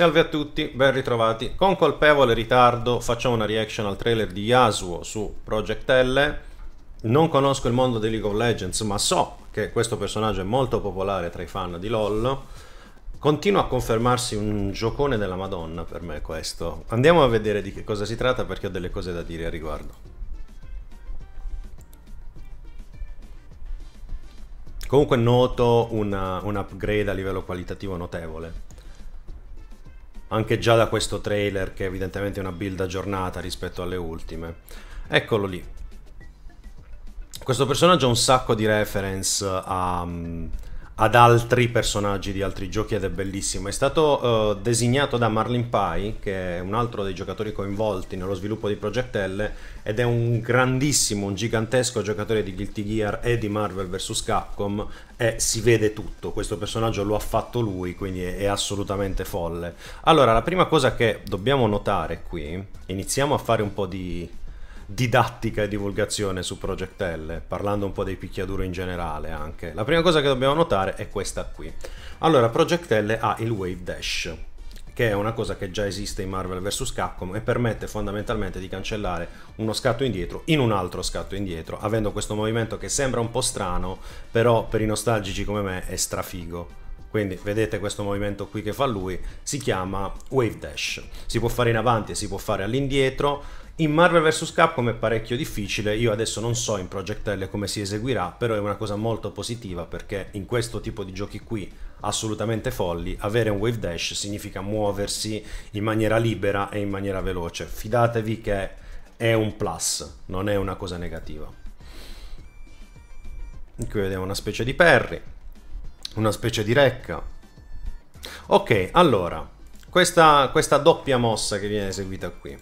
Salve a tutti, ben ritrovati. Con colpevole ritardo facciamo una reaction al trailer di Yasuo su Project L. Non conosco il mondo di League of Legends, ma so che questo personaggio è molto popolare tra i fan di LoL. Continua a confermarsi un giocone della Madonna per me questo. Andiamo a vedere di che cosa si tratta perché ho delle cose da dire a riguardo. Comunque noto una, un upgrade a livello qualitativo notevole anche già da questo trailer che evidentemente è una build aggiornata rispetto alle ultime. Eccolo lì. Questo personaggio ha un sacco di reference a, mm, ad altri personaggi di altri giochi ed è bellissimo. È stato uh, eh, disegnato da Marlin Pye, che è un altro dei giocatori coinvolti nello sviluppo di Project L, ed è un grandissimo, un gigantesco giocatore di Guilty Gear e di Marvel vs. Capcom e si vede tutto. Questo personaggio lo ha fatto lui, quindi è, è assolutamente folle. Allora, la prima cosa che dobbiamo notare qui, iniziamo a fare un po' di didattica e divulgazione su Project L, parlando un po' dei picchiaduro in generale anche. La prima cosa che dobbiamo notare è questa qui. Allora, Project L ha il Wave Dash, che è una cosa che già esiste in Marvel vs. Capcom e permette fondamentalmente di cancellare uno scatto indietro in un altro scatto indietro, avendo questo movimento che sembra un po' strano, però per i nostalgici come me è strafigo quindi vedete questo movimento qui che fa lui si chiama wave dash si può fare in avanti e si può fare all'indietro in Marvel vs Capcom è parecchio difficile io adesso non so in Project L come si eseguirà però è una cosa molto positiva perché in questo tipo di giochi qui assolutamente folli avere un wave dash significa muoversi in maniera libera e in maniera veloce fidatevi che è un plus non è una cosa negativa qui vediamo una specie di Perry una specie di recca. Ok, allora, questa, questa doppia mossa che viene eseguita qui.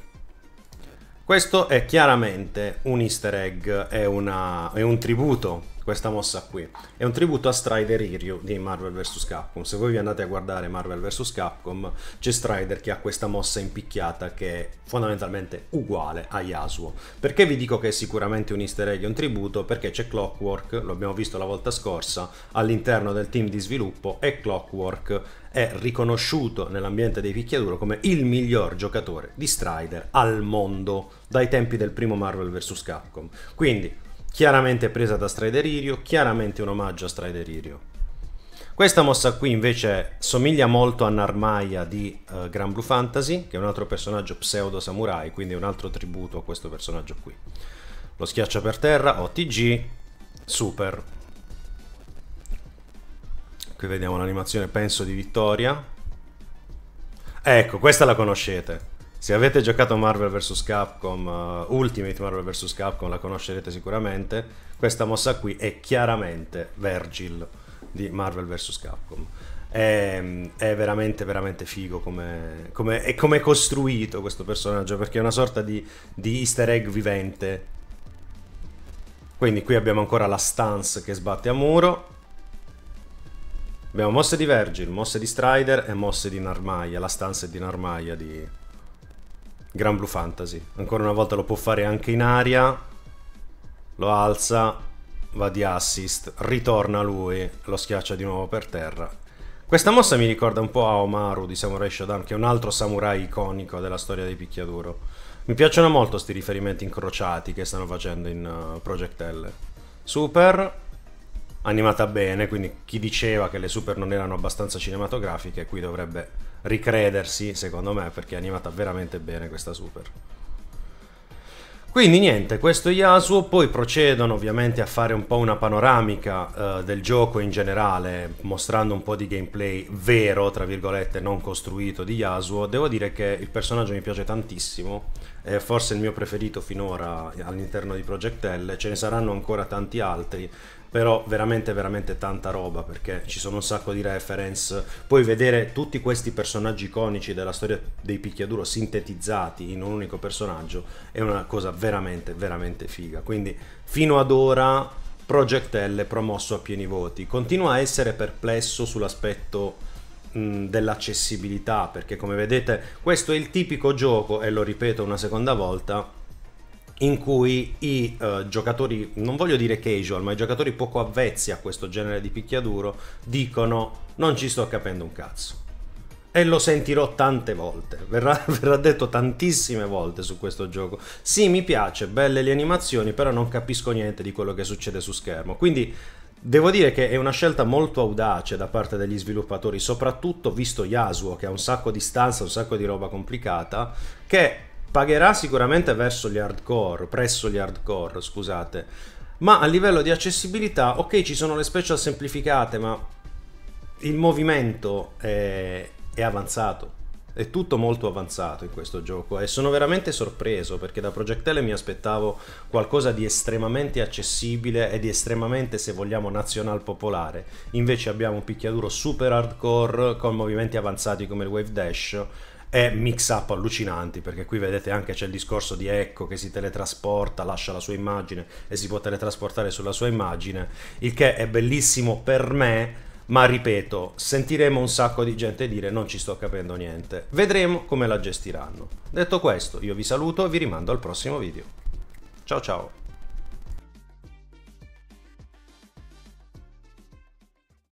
Questo è chiaramente un easter egg, è, una, è un tributo questa mossa qui. È un tributo a Strider Iryu di Marvel vs. Capcom. Se voi vi andate a guardare Marvel vs. Capcom, c'è Strider che ha questa mossa impicchiata che è fondamentalmente uguale a Yasuo. Perché vi dico che è sicuramente un easter egg, un tributo? Perché c'è Clockwork, l'abbiamo visto la volta scorsa, all'interno del team di sviluppo e Clockwork è riconosciuto nell'ambiente dei picchiaduro come il miglior giocatore di Strider al mondo dai tempi del primo Marvel vs. Capcom. Quindi chiaramente presa da Strider Irio, chiaramente un omaggio a Strider Irio. Questa mossa qui invece somiglia molto a Narmaia di uh, eh, Gran Blue Fantasy, che è un altro personaggio pseudo samurai, quindi un altro tributo a questo personaggio qui. Lo schiaccia per terra, OTG, super. Qui vediamo l'animazione penso di vittoria. Ecco, questa la conoscete. Se avete giocato Marvel vs. Capcom, uh, Ultimate Marvel vs. Capcom, la conoscerete sicuramente. Questa mossa qui è chiaramente Vergil di Marvel vs. Capcom. È, è, veramente, veramente figo come, come, come, è costruito questo personaggio, perché è una sorta di, di easter egg vivente. Quindi qui abbiamo ancora la stance che sbatte a muro, Abbiamo mosse di Vergil, mosse di Strider e mosse di Narmaia, la stanza di Narmaia di, Gran Blue Fantasy. Ancora una volta lo può fare anche in aria, lo alza, va di assist, ritorna lui, lo schiaccia di nuovo per terra. Questa mossa mi ricorda un po' a Omaru di Samurai Shodan, che è un altro samurai iconico della storia dei picchiaduro. Mi piacciono molto questi riferimenti incrociati che stanno facendo in uh, Project L. Super, animata bene, quindi chi diceva che le super non erano abbastanza cinematografiche qui dovrebbe ricredersi, secondo me, perché è animata veramente bene questa super. Quindi niente, questo Yasuo, poi procedono ovviamente a fare un po' una panoramica eh, del gioco in generale, mostrando un po' di gameplay vero, tra virgolette, non costruito di Yasuo. Devo dire che il personaggio mi piace tantissimo, è forse il mio preferito finora all'interno di Project L, ce ne saranno ancora tanti altri, però veramente veramente tanta roba perché ci sono un sacco di reference puoi vedere tutti questi personaggi iconici della storia dei picchiaduro sintetizzati in un unico personaggio è una cosa veramente veramente figa quindi fino ad ora Project L promosso a pieni voti continua a essere perplesso sull'aspetto dell'accessibilità perché come vedete questo è il tipico gioco e lo ripeto una seconda volta in cui i uh, giocatori, non voglio dire casual, ma i giocatori poco avvezzi a questo genere di picchiaduro dicono non ci sto capendo un cazzo. E lo sentirò tante volte, verrà, verrà detto tantissime volte su questo gioco. Sì, mi piace, belle le animazioni, però non capisco niente di quello che succede su schermo. Quindi Devo dire che è una scelta molto audace da parte degli sviluppatori, soprattutto visto Yasuo che ha un sacco di stanza, un sacco di roba complicata, che pagherà sicuramente verso gli hardcore, presso gli hardcore, scusate. Ma a livello di accessibilità, ok, ci sono le special semplificate, ma il movimento è, è avanzato. È tutto molto avanzato in questo gioco e sono veramente sorpreso perché da Project L mi aspettavo qualcosa di estremamente accessibile e di estremamente, se vogliamo, nazional popolare. Invece abbiamo un picchiaduro super hardcore con movimenti avanzati come il Wave Dash e mix up allucinanti perché qui vedete anche c'è il discorso di Ecco che si teletrasporta, lascia la sua immagine e si può teletrasportare sulla sua immagine, il che è bellissimo per me ma ripeto, sentiremo un sacco di gente dire non ci sto capendo niente. Vedremo come la gestiranno. Detto questo, io vi saluto e vi rimando al prossimo video. Ciao ciao!